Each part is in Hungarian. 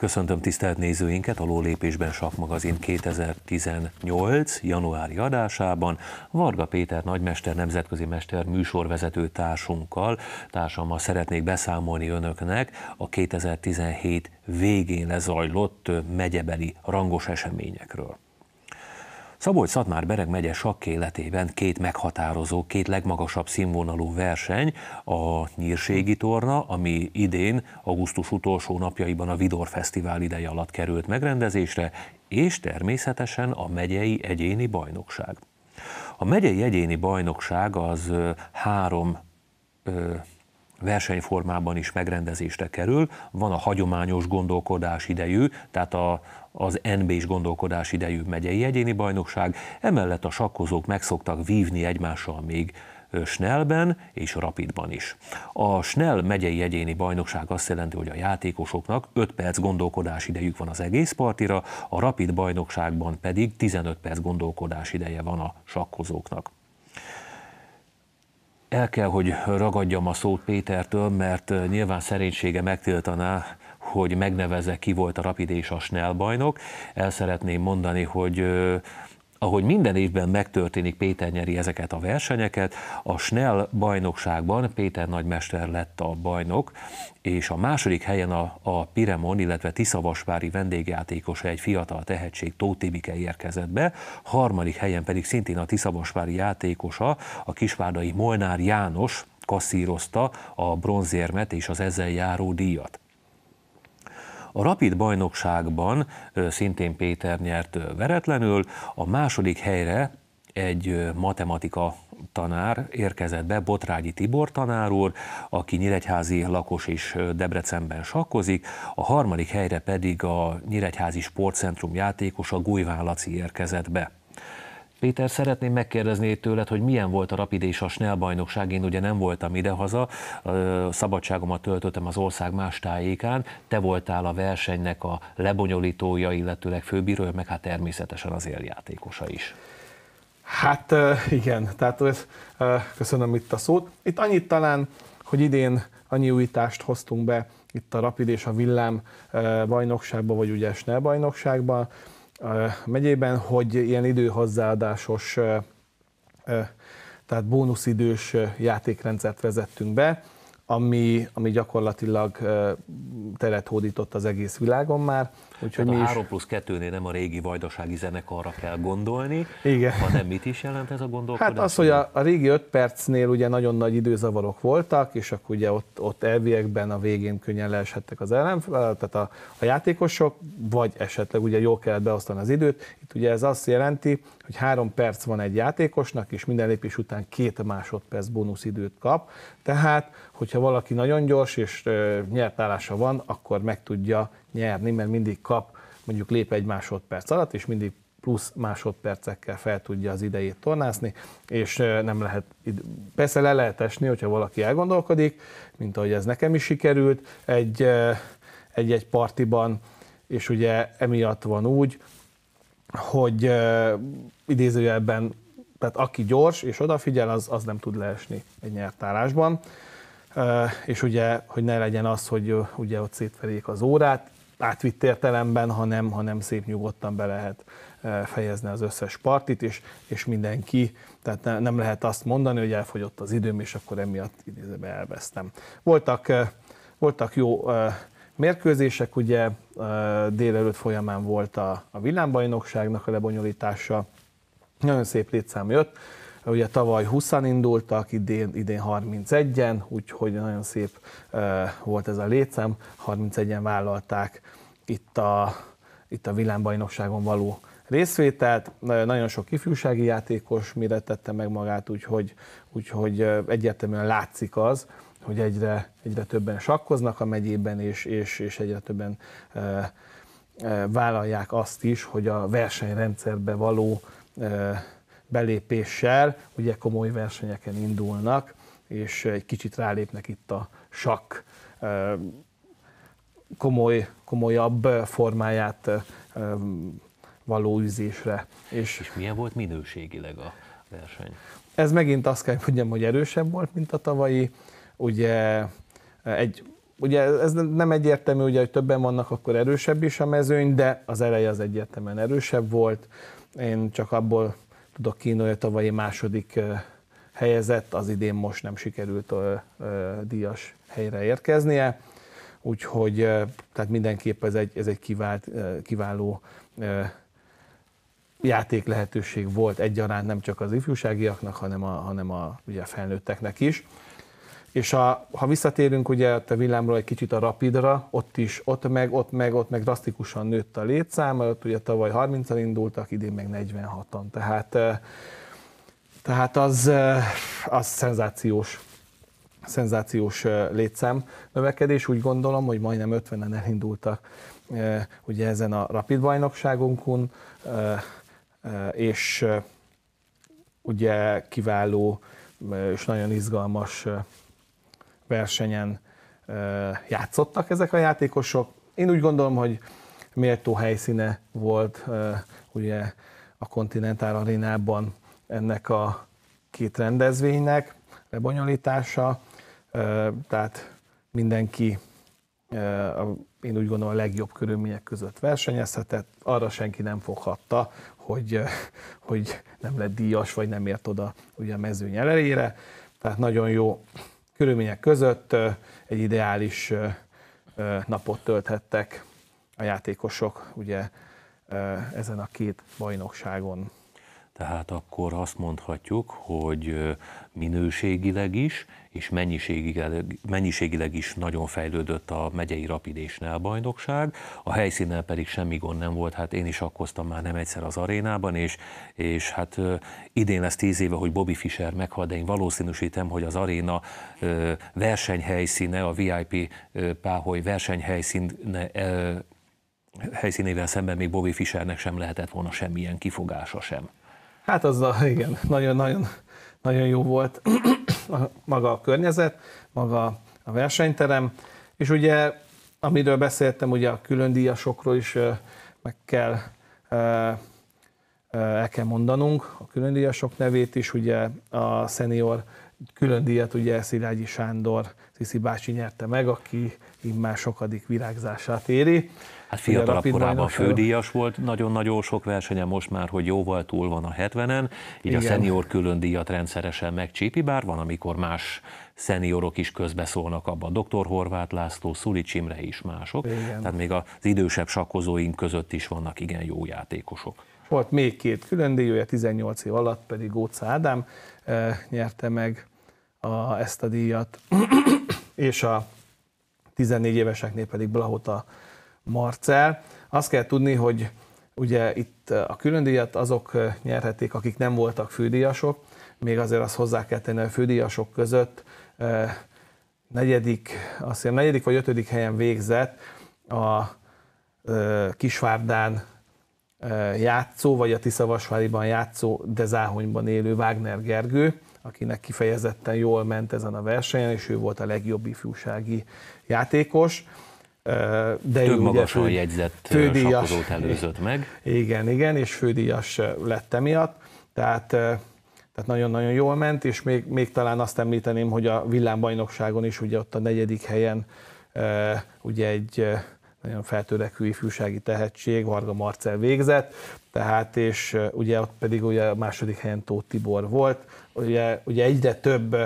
Köszöntöm tisztelt nézőinket a Lólépésben Sakmagazin 2018. januári adásában. Varga Péter nagymester, nemzetközi mester műsorvezető társunkkal, társammal szeretnék beszámolni önöknek a 2017 végén lezajlott megyebeli rangos eseményekről. Szabolcs-Szatmár-Bereg megye sakk életében két meghatározó, két legmagasabb színvonalú verseny, a Nyírségi torna, ami idén, augusztus utolsó napjaiban a Vidor Fesztivál ideje alatt került megrendezésre, és természetesen a megyei egyéni bajnokság. A megyei egyéni bajnokság az három ö, versenyformában is megrendezésre kerül. Van a hagyományos gondolkodás idejű, tehát a, az NB s gondolkodás idejű megyei egyéni bajnokság, emellett a sakkozók megszoktak vívni egymással még Snellben és Rapidban is. A Snell megyei egyéni bajnokság azt jelenti, hogy a játékosoknak 5 perc gondolkodás idejük van az egész partira, a Rapid bajnokságban pedig 15 perc gondolkodás ideje van a sakkozóknak. El kell, hogy ragadjam a szót Pétertől, mert nyilván szerénysége megtiltaná, hogy megnevezek ki volt a Rapid és a Snell bajnok. El szeretném mondani, hogy ahogy minden évben megtörténik, Péter nyeri ezeket a versenyeket, a Snell bajnokságban Péter nagymester lett a bajnok, és a második helyen a, a Piremon, illetve Tiszavasvári vendégjátékosa egy fiatal tehetség Tóth Tibike érkezett be, harmadik helyen pedig szintén a Tiszavasvári játékosa, a kisvárdai Molnár János kasszírozta a bronzérmet és az ezzel járó díjat. A Rapid bajnokságban szintén Péter nyert veretlenül, a második helyre egy matematika tanár érkezett be, Botrágyi Tibor tanár úr, aki nyíregyházi lakos és Debrecenben sakkozik, a harmadik helyre pedig a nyíregyházi sportcentrum játékosa Gújván Laci érkezett be. Péter, szeretném megkérdezni tőled, hogy milyen volt a Rapid és a Snell bajnokság. Én ugye nem voltam idehaza, szabadságomat töltöttem az ország más tájékán. Te voltál a versenynek a lebonyolítója, illetőleg főbírója, meg hát természetesen az éljátékosa is. Hát igen, tehát köszönöm itt a szót. Itt annyit talán, hogy idén annyi újítást hoztunk be itt a Rapid és a Villám bajnokságba, vagy ugye Snell bajnokságban, megyében, hogy ilyen időhozzáadásos, tehát bónuszidős játékrendszert vezettünk be, ami, ami gyakorlatilag teret hódított az egész világon már. Úgyhogy Tehát a 3 plusz 2-nél nem a régi vajdasági zenekarra kell gondolni, Igen. hanem mit is jelent ez a gondolkodás? Hát az, hogy a, a régi 5 percnél ugye nagyon nagy időzavarok voltak, és akkor ugye ott, ott elviekben a végén könnyen leeshettek az ellen, tehát a, a játékosok, vagy esetleg ugye jól kellett beosztani az időt. Itt ugye ez azt jelenti, hogy három perc van egy játékosnak, és minden lépés után két másodperc bónuszidőt kap, tehát hogyha valaki nagyon gyors és nyert állása van, akkor meg tudja nyerni, mert mindig kap, mondjuk lép egy másodperc alatt, és mindig plusz másodpercekkel fel tudja az idejét tornászni, és nem lehet, persze le lehet esni, hogyha valaki elgondolkodik, mint ahogy ez nekem is sikerült, egy, egy-egy partiban, és ugye emiatt van úgy, hogy idézőjelben, tehát aki gyors és odafigyel, az, az nem tud leesni egy nyertárásban és ugye, hogy ne legyen az, hogy ugye ott szétverjék az órát, átvitt értelemben, hanem, hanem szép nyugodtan be lehet fejezni az összes partit, és, és mindenki, tehát ne, nem lehet azt mondani, hogy elfogyott az időm, és akkor emiatt idézőbe elvesztem. Voltak, voltak jó mérkőzések, ugye délelőtt folyamán volt a, a világbajnokságnak a lebonyolítása, nagyon szép létszám jött, Ugye tavaly 20 indultak, idén, idén 31-en, úgyhogy nagyon szép volt ez a létszám. 31-en vállalták itt a, itt a világbajnokságon való részvételt. Nagyon sok ifjúsági játékos mire tette meg magát, úgyhogy, úgyhogy egyértelműen látszik az, hogy egyre, egyre többen sakkoznak a megyében, és, és, és egyre többen e, e, vállalják azt is, hogy a versenyrendszerbe való e, belépéssel ugye komoly versenyeken indulnak, és egy kicsit rálépnek itt a sakk komoly, komolyabb formáját való üzésre. És, és milyen volt minőségileg a verseny? Ez megint azt kell mondjam, hogy erősebb volt, mint a tavalyi. Ugye, egy, ugye ez nem egyértelmű, ugye, hogy többen vannak, akkor erősebb is a mezőny, de az eleje az egyértelműen erősebb volt. Én csak abból Tudok tavalyi második helyezett, az idén most nem sikerült a díjas helyre érkeznie, úgyhogy tehát mindenképp ez egy, ez egy kivált, kiváló játék lehetőség volt egyaránt nem csak az ifjúságiaknak, hanem a, hanem a ugye a felnőtteknek is. És a, ha visszatérünk ugye a villámról egy kicsit a rapidra, ott is, ott meg, ott meg, ott meg drasztikusan nőtt a létszám, ott ugye tavaly 30-al indultak, idén meg 46-an, tehát, eh, tehát az, eh, az szenzációs szenzációs eh, létszám növekedés, úgy gondolom, hogy majdnem 50-en elindultak ugye ezen a rapid bajnokságunkon, és ugye kiváló és nagyon izgalmas versenyen játszottak ezek a játékosok. Én úgy gondolom, hogy méltó helyszíne volt ugye a Continental Arénában ennek a két rendezvénynek lebonyolítása, tehát mindenki én úgy gondolom a legjobb körülmények között versenyezhetett, arra senki nem foghatta, hogy, hogy nem lett díjas, vagy nem ért oda ugye a mezőny elejére. Tehát nagyon jó körülmények között egy ideális napot tölthettek a játékosok ugye ezen a két bajnokságon tehát akkor azt mondhatjuk, hogy minőségileg is, és mennyiségileg, mennyiségileg is nagyon fejlődött a megyei rapid és bajnokság, a helyszínen pedig semmi gond nem volt, hát én is akkoztam már nem egyszer az arénában, és, és hát idén lesz tíz éve, hogy Bobby Fischer meghal, de én valószínűsítem, hogy az aréna versenyhelyszíne, a VIP páholy versenyhelyszíne helyszínével szemben még Bobby Fischernek sem lehetett volna semmilyen kifogása sem. Hát a, igen, nagyon-nagyon nagyon jó volt a, maga a környezet, maga a versenyterem, és ugye, amiről beszéltem, ugye a külön díjasokról is meg kell, el kell mondanunk, a külön díjasok nevét is, ugye a szenior külön díjat ugye Szilágyi Sándor Sziszi bácsi nyerte meg, aki immár sokadik virágzását éri. Hát fiatalabb korában fődíjas volt, nagyon-nagyon sok versenye most már, hogy jóval túl van a 70-en, így Igen. a szenior külön díjat rendszeresen megcsípi, bár van, amikor más szeniorok is közbeszólnak abban. Dr. Horváth László, Szulics Imre is mások, Igen. tehát még az idősebb sakkozóink között is vannak igen jó játékosok. Volt még két külön díjója, 18 év alatt pedig Góca Ádám e, nyerte meg a, ezt a díjat, és a 14 éveseknél pedig Blahota Marcel. Azt kell tudni, hogy ugye itt a díjat azok nyerhették, akik nem voltak fődíjasok, még azért azt hozzá kell tenni, hogy a fődíjasok között negyedik, azt hiszem, negyedik vagy ötödik helyen végzett a Kisvárdán játszó, vagy a Tiszavasváriban játszó, de Záhonyban élő Wagner Gergő, akinek kifejezetten jól ment ezen a versenyen, és ő volt a legjobb ifjúsági játékos. De Több magasan ugye, jegyzett fődíjas, sakkozót előzött meg. Igen, igen, és fődíjas lett emiatt. Tehát tehát nagyon-nagyon jól ment, és még, még talán azt említeném, hogy a villámbajnokságon is ugye ott a negyedik helyen ugye egy nagyon feltörekvő ifjúsági tehetség, Varga Marcel végzett, tehát és ugye ott pedig ugye a második helyen Tóth Tibor volt, ugye, ugye egyre több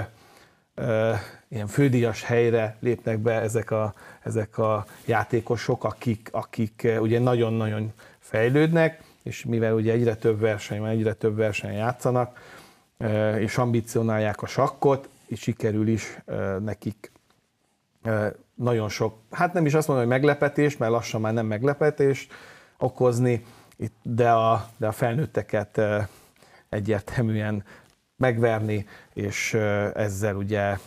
ilyen fődíjas helyre lépnek be ezek a, ezek a játékosok, akik, akik ugye nagyon-nagyon fejlődnek, és mivel ugye egyre több verseny van, egyre több verseny játszanak, és ambicionálják a sakkot, és sikerül is nekik nagyon sok, hát nem is azt mondom, hogy meglepetés, mert lassan már nem meglepetés, okozni, de a, de a felnőtteket egyértelműen megverni, és ezzel ugye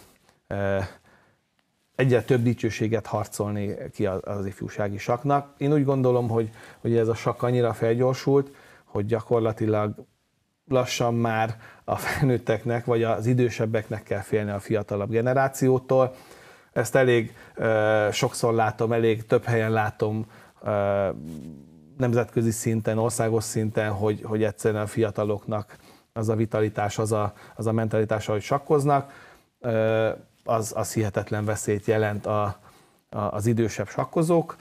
egyre több dicsőséget harcolni ki az ifjúsági saknak. Én úgy gondolom, hogy, hogy ez a sak annyira felgyorsult, hogy gyakorlatilag lassan már a felnőtteknek, vagy az idősebbeknek kell félni a fiatalabb generációtól, ezt elég sokszor látom, elég több helyen látom nemzetközi szinten, országos szinten, hogy, hogy egyszerűen a fiataloknak az a vitalitás, az a, az a mentalitás, ahogy sakkoznak, az, az hihetetlen veszélyt jelent a, a, az idősebb sakkozók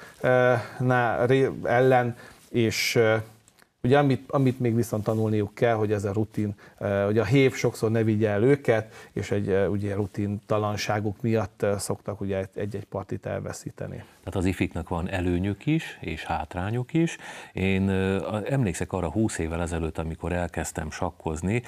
ellen, és Ugye amit, amit még viszont tanulniuk kell, hogy ez a rutin, hogy eh, a hév sokszor ne vigye el őket, és egy eh, ugye rutintalanságuk miatt eh, szoktak ugye egy-egy partit elveszíteni. Tehát az ifiknak van előnyük is, és hátrányuk is. Én emlékszek arra 20 évvel ezelőtt, amikor elkezdtem sakkozni,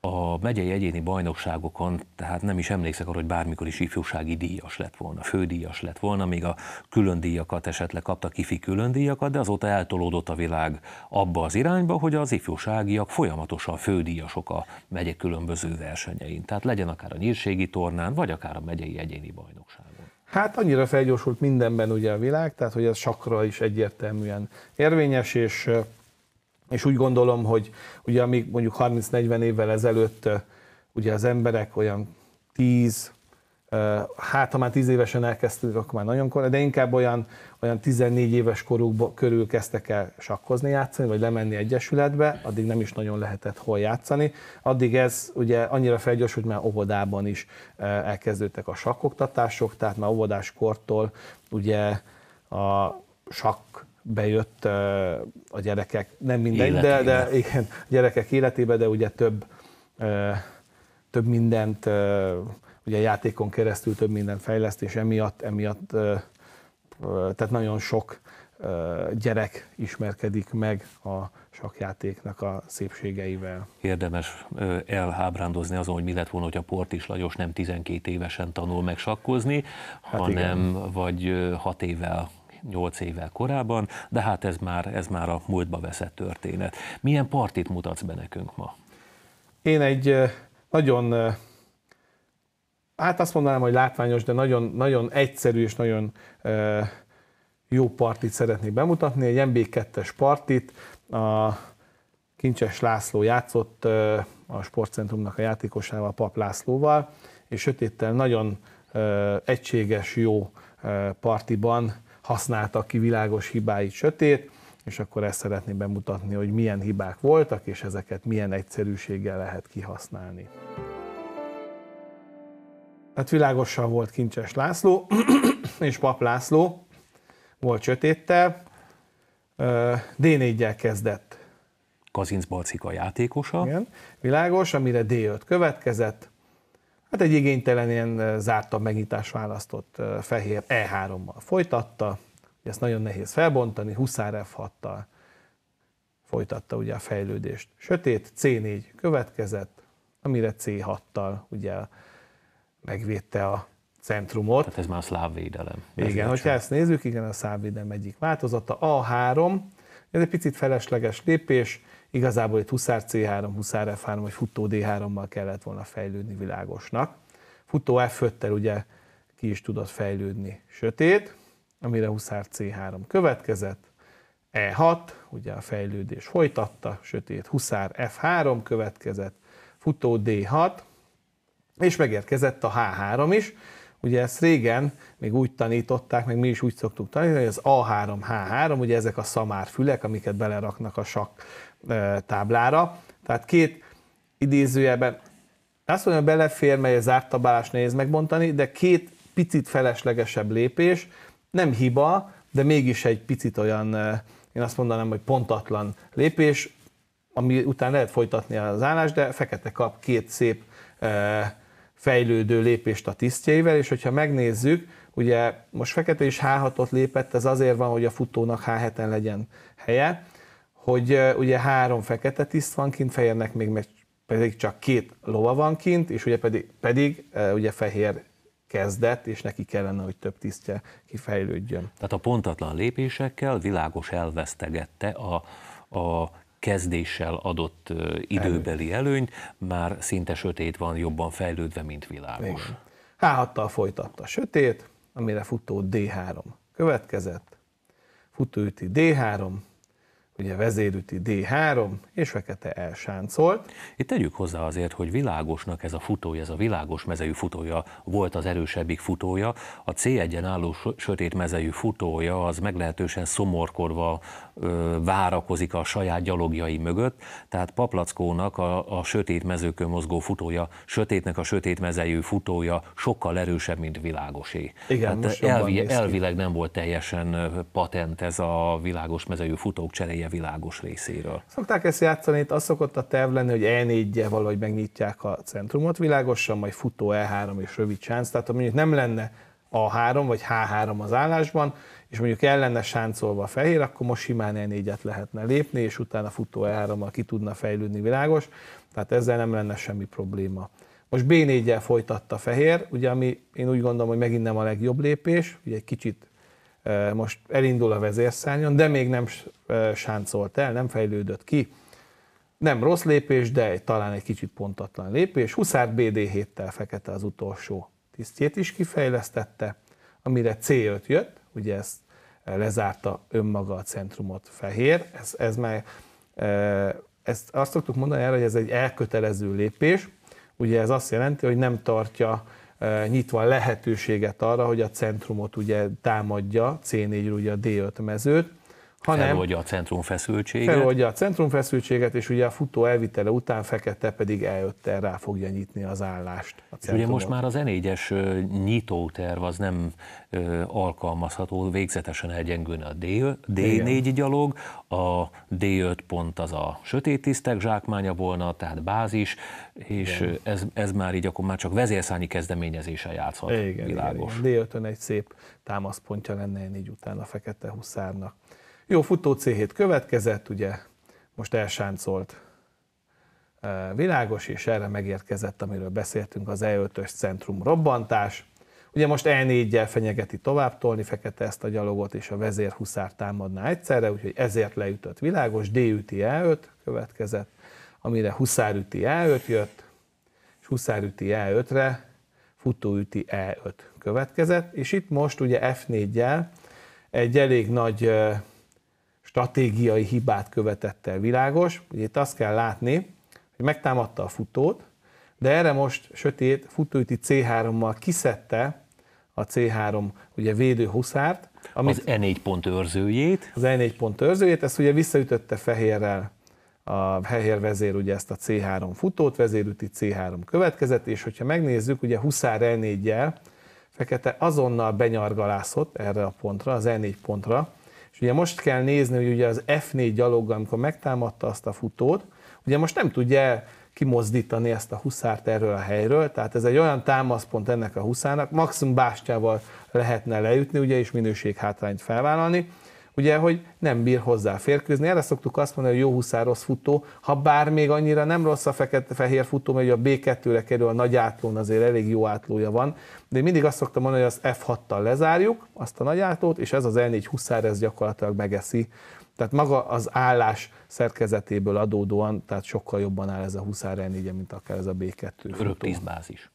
a megyei egyéni bajnokságokon, tehát nem is emlékszek arra, hogy bármikor is ifjúsági díjas lett volna, fődíjas lett volna, még a külön díjakat esetleg kapta kifi külön díjakat, de azóta eltolódott a világ abba az irányba, hogy az ifjúságiak folyamatosan fődíjasok a megyek különböző versenyein. Tehát legyen akár a nyírségi tornán, vagy akár a megyei egyéni bajnokságon. Hát annyira felgyorsult mindenben ugye a világ, tehát hogy ez sakra is egyértelműen érvényes, és és úgy gondolom, hogy ugye amíg mondjuk 30-40 évvel ezelőtt ugye az emberek olyan 10, hát ha már 10 évesen elkezdtük, akkor már nagyon korán, de inkább olyan, olyan 14 éves korukba körül kezdtek el sakkozni, játszani, vagy lemenni egyesületbe, addig nem is nagyon lehetett hol játszani. Addig ez ugye annyira felgyors, hogy már óvodában is elkezdődtek a sakkoktatások, tehát már óvodás kortól ugye a sakk bejött a gyerekek, nem minden de, de igen, a gyerekek életébe, de ugye több, több mindent, ugye játékon keresztül több minden fejlesztés, emiatt, emiatt tehát nagyon sok gyerek ismerkedik meg a sakjátéknak a szépségeivel. Érdemes elhábrándozni azon, hogy mi lett volna, hogy a Portis Lajos nem 12 évesen tanul meg sakkozni, hát hanem igen. vagy 6 évvel 8 évvel korábban, de hát ez már, ez már a múltba veszett történet. Milyen partit mutatsz be nekünk ma? Én egy nagyon, hát azt mondanám, hogy látványos, de nagyon, nagyon egyszerű és nagyon jó partit szeretnék bemutatni, egy MB2-es partit, a Kincses László játszott a sportcentrumnak a játékosával, Pap Lászlóval, és sötéttel nagyon egységes, jó partiban használtak ki világos hibáit sötét, és akkor ezt szeretném bemutatni, hogy milyen hibák voltak, és ezeket milyen egyszerűséggel lehet kihasználni. Hát világosan volt Kincses László és Pap László, volt sötéttel, d 4 kezdett. Kazincz Balcika játékosa. Igen, világos, amire D5 következett, Hát egy igénytelen ilyen zártabb megnyitás választott fehér E3-mal folytatta, ezt nagyon nehéz felbontani, Huszár f folytatta ugye a fejlődést. Sötét C4 következett, amire C6-tal ugye megvédte a centrumot. Tehát ez már a szlávvédelem. védelem. Igen, hogyha ezt nézzük, igen, a szlávvédelem egyik változata. A3, ez egy picit felesleges lépés, Igazából itt Huszár C3, Huszár F3 vagy Futó D3-mal kellett volna fejlődni világosnak. Futó f ugye ki is tudott fejlődni sötét, amire Huszár C3 következett, E6, ugye a fejlődés folytatta, sötét Huszár F3 következett, futó D6, és megérkezett a H3 is. Ugye ezt régen még úgy tanították, meg mi is úgy szoktuk tanítani, hogy az A3, H3, ugye ezek a szamárfülek, amiket beleraknak a sakk táblára. Tehát két idézőjelben, azt mondja, belefér, mely zárt tabálás nehéz megbontani, de két picit feleslegesebb lépés, nem hiba, de mégis egy picit olyan, én azt mondanám, hogy pontatlan lépés, ami után lehet folytatni az állást, de Fekete kap két szép fejlődő lépést a tisztjeivel, és hogyha megnézzük, ugye most Fekete is H6-ot lépett, ez azért van, hogy a futónak H7-en legyen helye, hogy ugye három fekete tiszt van kint, fehérnek még meg pedig csak két lova van kint, és ugye pedig, pedig ugye fehér kezdett, és neki kellene, hogy több tisztje kifejlődjön. Tehát a pontatlan lépésekkel világos elvesztegette a, a kezdéssel adott időbeli előnyt, már szinte sötét van jobban fejlődve, mint világos. Igen. Háhattal folytatta a sötét, amire futó D3 következett, futóüti D3, ugye vezérüti D3 és fekete elsáncolt. Itt tegyük hozzá azért, hogy világosnak ez a futója, ez a világos mezejű futója volt az erősebbik futója. A C1-en álló sötét mezejű futója az meglehetősen szomorkorva ö, várakozik a saját gyalogjai mögött, tehát Paplackónak a, a sötét mezőkön mozgó futója, sötétnek a sötét mezejű futója sokkal erősebb, mint világosé. Igen, hát elvi, elvileg nem volt teljesen patent ez a világos mezejű futók cseréje a világos részéről. Szokták ezt játszani, itt az szokott a terv lenni, hogy e 4 valahogy megnyitják a centrumot világosan, majd futó E3 és rövid sánc, tehát ha mondjuk nem lenne A3 vagy H3 az állásban, és mondjuk el lenne sáncolva a fehér, akkor most simán e 4 et lehetne lépni, és utána futó E3-mal ki tudna fejlődni világos, tehát ezzel nem lenne semmi probléma. Most B4-jel folytatta fehér, ugye ami én úgy gondolom, hogy megint nem a legjobb lépés, ugye egy kicsit most elindul a vezérszányon, de még nem sáncolt el, nem fejlődött ki. Nem rossz lépés, de egy, talán egy kicsit pontatlan lépés. Huszár BD7-tel fekete az utolsó tisztjét is kifejlesztette, amire C5 jött, ugye ezt lezárta önmaga a centrumot fehér. Ez, ez már, ezt azt szoktuk mondani erre, hogy ez egy elkötelező lépés, ugye ez azt jelenti, hogy nem tartja nyitva lehetőséget arra, hogy a centrumot ugye támadja, C4 ugye a D5 mezőt, hanem feloldja a centrumfeszültséget. Feloldja a feszültséget, és ugye a futó elvitele után Fekete pedig eljöttel rá fogja nyitni az állást. A ugye most már az n 4 es nyitóterv az nem ö, alkalmazható, végzetesen elgyengülne a D, D4 Igen. gyalog, a D5 pont az a sötét tisztek zsákmánya volna, tehát bázis, és ez, ez már így akkor már csak vezérszányi kezdeményezése játszhat. Igen, világos. Igen, Igen. D5-ön egy szép támaszpontja lenne így után a Fekete Huszárnak. Jó, futó C7 következett, ugye most elsáncolt világos, és erre megérkezett, amiről beszéltünk, az E5-ös centrum robbantás. Ugye most E4-jel fenyegeti tovább tolni fekete ezt a gyalogot, és a vezér huszár támadná egyszerre, úgyhogy ezért leütött világos, D üti E5 következett, amire huszár üti E5 jött, és huszár üti E5-re futó üti E5 következett, és itt most ugye F4-jel egy elég nagy stratégiai hibát követett el, világos. Ugye itt azt kell látni, hogy megtámadta a futót, de erre most sötét futóüti C3-mal kiszedte a C3 ugye védő huszárt. Amit, az n 4 pont őrzőjét. Az n 4 pont őrzőjét, ezt ugye visszaütötte fehérrel a fehér vezér ugye ezt a C3 futót, vezérüti C3 következett, és hogyha megnézzük, ugye huszár E4-jel fekete azonnal benyargalászott erre a pontra, az n 4 pontra, és ugye most kell nézni, hogy ugye az F4 gyalog, amikor megtámadta azt a futót, ugye most nem tudja kimozdítani ezt a huszárt erről a helyről, tehát ez egy olyan támaszpont ennek a huszának, maximum bástyával lehetne leütni, ugye, és minőséghátrányt felvállalni ugye, hogy nem bír hozzá férkőzni. Erre szoktuk azt mondani, hogy jó huszár rossz futó, ha bár még annyira nem rossz a fekete-fehér futó, mert ugye a B2-re kerül a nagy átlón, azért elég jó átlója van, de én mindig azt szoktam mondani, hogy az F6-tal lezárjuk azt a nagy átlót, és ez az L4 huszár, ez gyakorlatilag megeszi. Tehát maga az állás szerkezetéből adódóan, tehát sokkal jobban áll ez a 20 r mint akár ez a B2 futó. Örök 10 bázis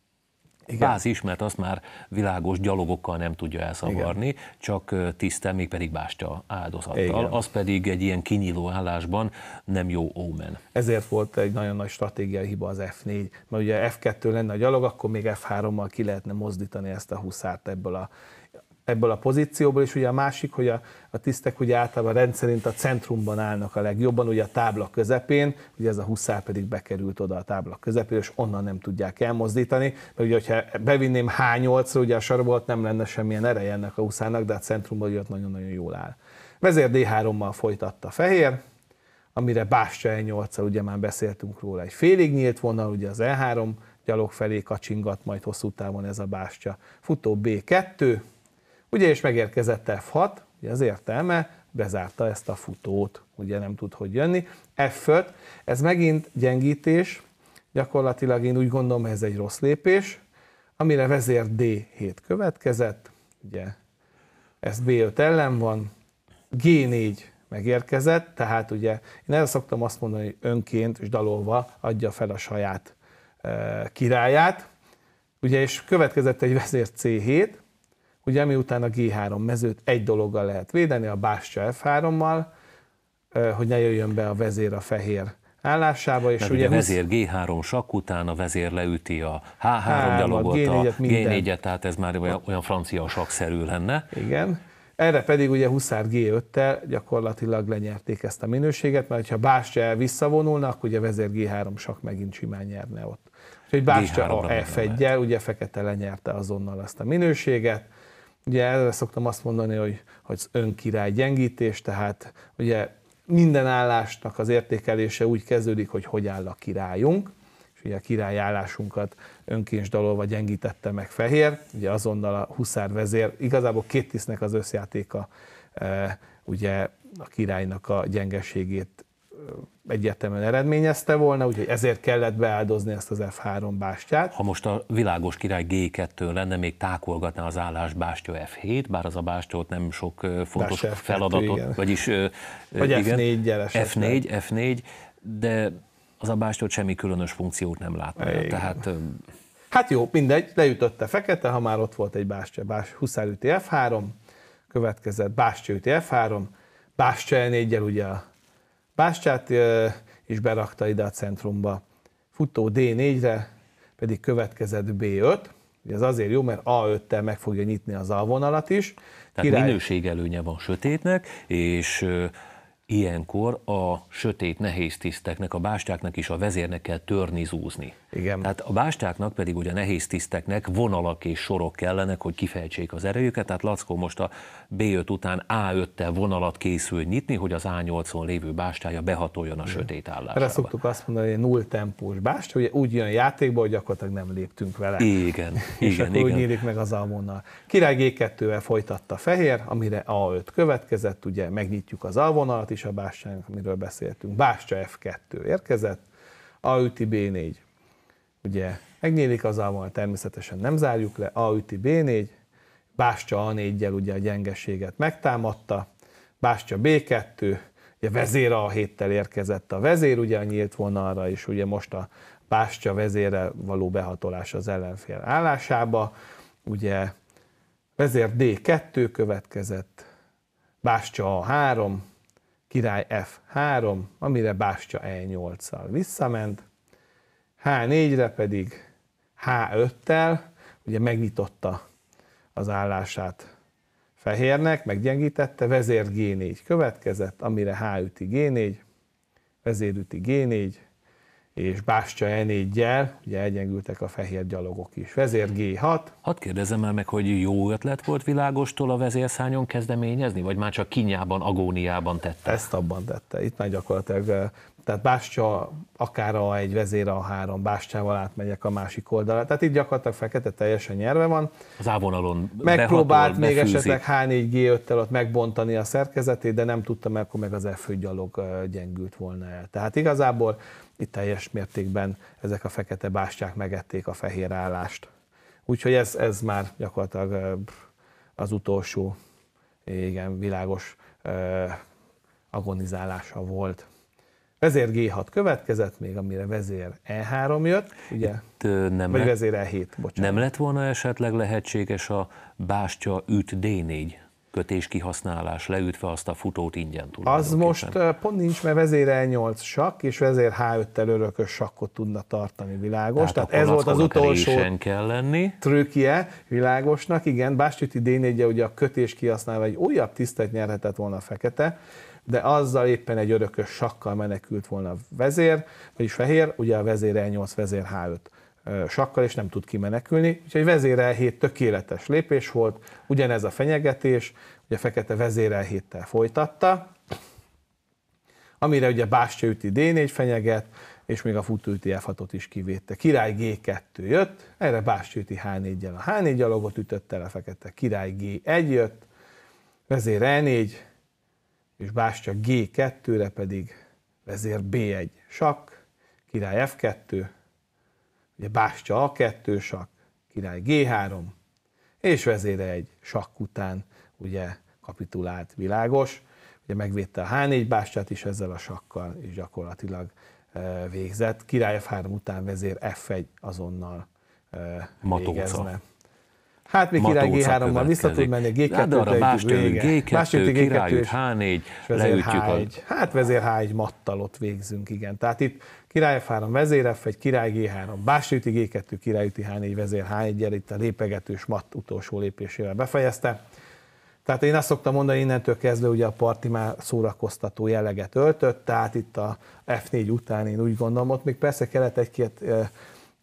bázis, mert azt már világos gyalogokkal nem tudja elszavarni, Igen. csak tisztel, még pedig bástya áldozattal. Igen. Az pedig egy ilyen kinyíló állásban nem jó ómen. Ezért volt egy nagyon nagy stratégiai hiba az F4, mert ugye F2 lenne a gyalog, akkor még F3-mal ki lehetne mozdítani ezt a huszárt ebből a ebből a pozícióból, és ugye a másik, hogy a, a tisztek ugye általában rendszerint a centrumban állnak a legjobban, ugye a tábla közepén, ugye ez a huszár pedig bekerült oda a tábla közepén, és onnan nem tudják elmozdítani, mert ugye, hogyha bevinném h 8 ugye a sarbolt nem lenne semmilyen ereje ennek a huszának, de a centrumban ugye nagyon-nagyon jól áll. Vezér D3-mal folytatta fehér, amire Bástya e 8 ugye már beszéltünk róla, egy félig nyílt vonal, ugye az E3 gyalog felé kacsingat, majd hosszú távon ez a bástya. Futó B2, Ugye és megérkezett F6, ugye az értelme bezárta ezt a futót, ugye nem tud hogy jönni. F5, ez megint gyengítés, gyakorlatilag én úgy gondolom, ez egy rossz lépés, amire vezér D7 következett, ugye ez B5 ellen van, G4 megérkezett, tehát ugye én erre szoktam azt mondani, hogy önként és dalolva adja fel a saját e, királyát, ugye és következett egy vezér C7, Ugye miután a G3 mezőt egy dologgal lehet védeni, a bástya F3-mal, hogy ne jöjjön be a vezér a fehér állásába. És Mert ugye a vezér G3 sak után a vezér leüti a H3 3 gyalogot, G4-et, a G4-et, tehát ez már olyan, francia sakszerű lenne. Igen. Erre pedig ugye Huszár G5-tel gyakorlatilag lenyerték ezt a minőséget, mert ha Bástya visszavonulna, akkor ugye vezér G3 sak megint simán nyerne ott. Úgyhogy Bástya a f 1 jel ugye Fekete lenyerte azonnal ezt a minőséget, Ugye erre szoktam azt mondani, hogy, hogy az önkirály gyengítés, tehát ugye minden állásnak az értékelése úgy kezdődik, hogy hogy áll a királyunk, és ugye a király állásunkat dalolva gyengítette meg Fehér, ugye azonnal a huszár vezér, igazából két tisznek az összjátéka eh, ugye a királynak a gyengeségét egyértelműen eredményezte volna, úgyhogy ezért kellett beáldozni ezt az F3 bástyát. Ha most a világos király G2 lenne, még tákolgatná az állás bástya F7, bár az a bástya ott nem sok fontos F2, feladatot, igen. vagyis Vagy igen, F4 F4, F4, de az a bástya semmi különös funkciót nem látna. Igen. Tehát Hát jó, mindegy, leütötte fekete, ha már ott volt egy bástya, bástya huszárüti F3, következett bástya F3, bástya E4-jel ugye a Bástyát is berakta ide a centrumba. Futó D4-re pedig következett B5, ez azért jó, mert A5-tel meg fogja nyitni az alvonalat is. Tehát Király... minőségelőnye van sötétnek, és ilyenkor a sötét nehéz tiszteknek, a bástyáknak is a vezérnek kell törni, zúzni. Igen. Tehát a bástáknak pedig ugye nehéz tiszteknek vonalak és sorok kellenek, hogy kifejtsék az erejüket, tehát Lackó most a B5 után A5-tel vonalat készül nyitni, hogy az A8-on lévő bástája behatoljon a Igen. sötét állásba. Erre szoktuk azt mondani, hogy null tempós bást, hogy úgy jön a játékba, hogy gyakorlatilag nem léptünk vele. Igen, és igen, akkor igen. úgy nyílik meg az alvonnal. Király G2-vel folytatta fehér, amire A5 következett, ugye megnyitjuk az alvonalat is a bástyánk, amiről beszéltünk. Bástya F2 érkezett, A üti B4, ugye megnyílik az almal, természetesen nem zárjuk le, A üti B4, Bástya a 4 ugye a gyengeséget megtámadta, Bástya B2, ugye vezér a héttel érkezett a vezér, ugye a nyílt vonalra, és ugye most a Bástya vezére való behatolás az ellenfél állásába, ugye vezér D2 következett, Bástya A3, király F3, amire Bástya E8-szal visszament, H4-re pedig H5-tel ugye megnyitotta az állását fehérnek, meggyengítette, vezér G4 következett, amire H5-i G4, vezérüti G4, és bástya e 4 ugye elgyengültek a fehér gyalogok is. Vezér G6. Hadd kérdezem el meg, hogy jó ötlet volt világostól a vezérszányon kezdeményezni, vagy már csak kinyában, agóniában tette? Ezt abban tette. Itt már gyakorlatilag eh, tehát Bástya akár a egy vezér a három, Bástyával átmegyek a másik oldalra. Tehát itt gyakorlatilag fekete teljesen nyerve van. Az ávonalon Megpróbált még esetleg H4G5-tel ott megbontani a szerkezetét, de nem tudta, mert akkor meg az F gyalog gyengült volna el. Tehát igazából itt teljes mértékben ezek a fekete bástyák megették a fehér állást. Úgyhogy ez, ez már gyakorlatilag az utolsó, igen, világos agonizálása volt. Vezér G6 következett, még amire vezér E3 jött, ugye? Itt, nem Vagy vezér E7, bocsánat. Nem lett volna esetleg lehetséges a bástya üt D4 kötés kihasználás, leütve azt a futót ingyen Az most pont nincs, mert vezér E8 sakk, és vezér H5-tel örökös sakkot tudna tartani világos. Tehát, Tehát ez volt az utolsó kell lenni. trükkje világosnak. Igen, Bástyüti D4-je ugye a kötés kihasználva egy újabb tisztet nyerhetett volna a fekete, de azzal éppen egy örökös sakkal menekült volna a vezér, vagyis fehér, ugye a vezér E8, vezér H5 sakkal, és nem tud kimenekülni. Úgyhogy vezér e 7 tökéletes lépés volt, ugyanez a fenyegetés, ugye a fekete vezér e 7 tel folytatta, amire ugye Bástya üti D4 fenyeget, és még a futó üti f is kivédte. Király G2 jött, erre Bástya üti h 4 A H4 gyalogot ütött el a fekete, király G1 jött, vezér E4, és bástya G2-re pedig vezér B1 sak, király F2, ugye bástya A2 sak, király G3, és vezére egy sakk után ugye kapitulált világos, ugye megvédte a H4 bástyát is ezzel a sakkal, és gyakorlatilag e, végzett. Király F3 után vezér F1 azonnal e, Matóca. végezne. Hát még király G3-mal vissza tud menni, G2 hát, de arra más G2, G2, királyüt H4, leütjük H1. Hát vezér H1 mattal ott végzünk, igen. Tehát itt király F3, vezér F1, király G3, básüti G2, királyüti H4, vezér H1, itt a lépegetős matt utolsó lépésével befejezte. Tehát én azt szoktam mondani, innentől kezdve ugye a parti már szórakoztató jelleget öltött, tehát itt a F4 után én úgy gondolom, ott még persze kellett egy-két eh,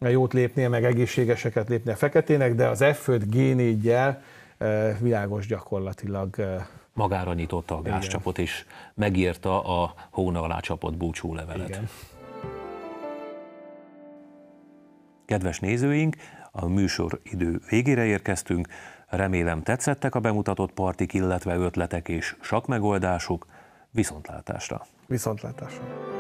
jót lépnie, meg egészségeseket lépnie a feketének, de az F5 4 e, világos gyakorlatilag e, magára nyitotta a gázcsapot, és megírta a hóna alá csapott búcsú levelet. Igen. Kedves nézőink, a műsor idő végére érkeztünk. Remélem tetszettek a bemutatott partik, illetve ötletek és sakmegoldásuk. Viszontlátásra! Viszontlátásra!